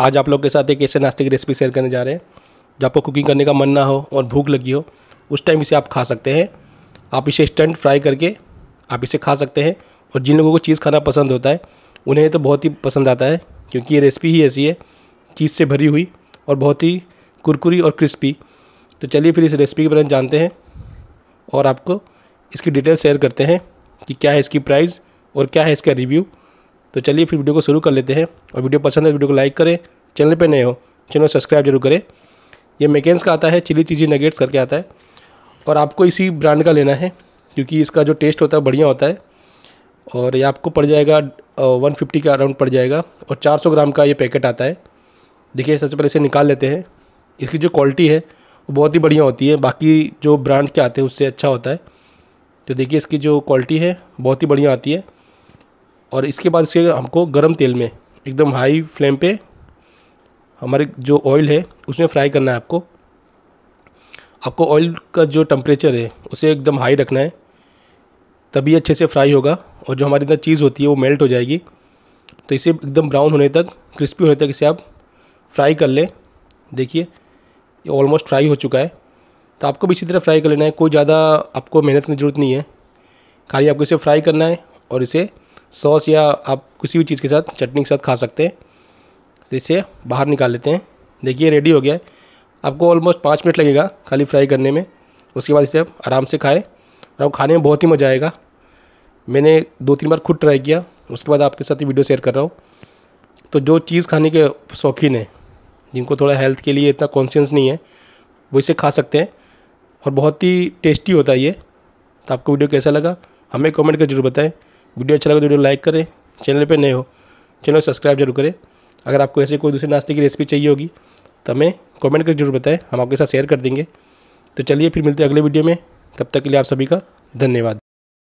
आज आप लोग के साथ एक ऐसे नाश्ते की रेसिपी शेयर करने जा रहे हैं जब आपको कुकिंग करने का मन ना हो और भूख लगी हो उस टाइम इसे आप खा सकते हैं आप इसे स्टंट फ्राई करके आप इसे खा सकते हैं और जिन लोगों को चीज़ खाना पसंद होता है उन्हें तो बहुत ही पसंद आता है क्योंकि ये रेसिपी ही ऐसी है चीज़ से भरी हुई और बहुत ही कुरकुरी और क्रिस्पी तो चलिए फिर इस रेसिपी के बारे में जानते हैं और आपको इसकी डिटेल शेयर करते हैं कि क्या है इसकी प्राइस और क्या है इसका रिव्यू तो चलिए फिर वीडियो को शुरू कर लेते हैं और वीडियो पसंद है तो वीडियो को लाइक करें चैनल पर नए हो चैनल सब्सक्राइब जरूर करें ये मेकेंस का आता है चिली चीज़ी नगेट्स करके आता है और आपको इसी ब्रांड का लेना है क्योंकि इसका जो टेस्ट होता है बढ़िया होता है और ये आपको पड़ जाएगा वन फिफ्टी का अराउंड पड़ जाएगा और चार सौ ग्राम का ये पैकेट आता है देखिए सबसे पहले इसे निकाल लेते हैं इसकी जो क्वालिटी है वो बहुत ही बढ़िया होती है बाकी जो ब्रांड के आते हैं उससे अच्छा होता है तो देखिए इसकी जो क्वालिटी है बहुत ही बढ़िया आती है और इसके बाद इसे हमको गर्म तेल में एकदम हाई फ्लेम पे हमारे जो ऑयल है उसमें फ्राई करना है आपको आपको ऑयल का जो टम्परेचर है उसे एकदम हाई रखना है तभी अच्छे से फ्राई होगा और जो हमारे अंदर चीज़ होती है वो मेल्ट हो जाएगी तो इसे एकदम ब्राउन होने तक क्रिस्पी होने तक इसे आप फ्राई कर लें देखिए ये ऑलमोस्ट फ्राई हो चुका है तो आपको भी इसी तरह फ्राई कर लेना है कोई ज़्यादा आपको मेहनत की ज़रूरत नहीं है खाली आपको इसे फ्राई करना है और इसे सॉस या आप किसी भी चीज़ के साथ चटनी के साथ खा सकते हैं तो इसे बाहर निकाल लेते हैं देखिए रेडी हो गया है आपको ऑलमोस्ट पाँच मिनट लगेगा खाली फ्राई करने में उसके बाद इसे आप आराम से खाएँ और आप खाने में बहुत ही मज़ा आएगा मैंने दो तीन बार खुद ट्राई किया उसके बाद आपके साथ ये वीडियो शेयर कर रहा हूँ तो जो चीज़ खाने के शौकीन हैं जिनको थोड़ा हेल्थ के लिए इतना कॉन्शियस नहीं है वो इसे खा सकते हैं और बहुत ही टेस्टी होता है ये तो आपको वीडियो कैसा लगा हमें कमेंट कर जरूर बताएं वीडियो अच्छा लगे तो वीडियो लाइक करें चैनल पर नए हो चैनल सब्सक्राइब जरूर करें अगर आपको ऐसे कोई दूसरे नाश्ते की रेसिपी चाहिए होगी तो हमें कमेंट करके जरूर बताएं हम आपके साथ शेयर कर देंगे तो चलिए फिर मिलते हैं अगले वीडियो में तब तक के लिए आप सभी का धन्यवाद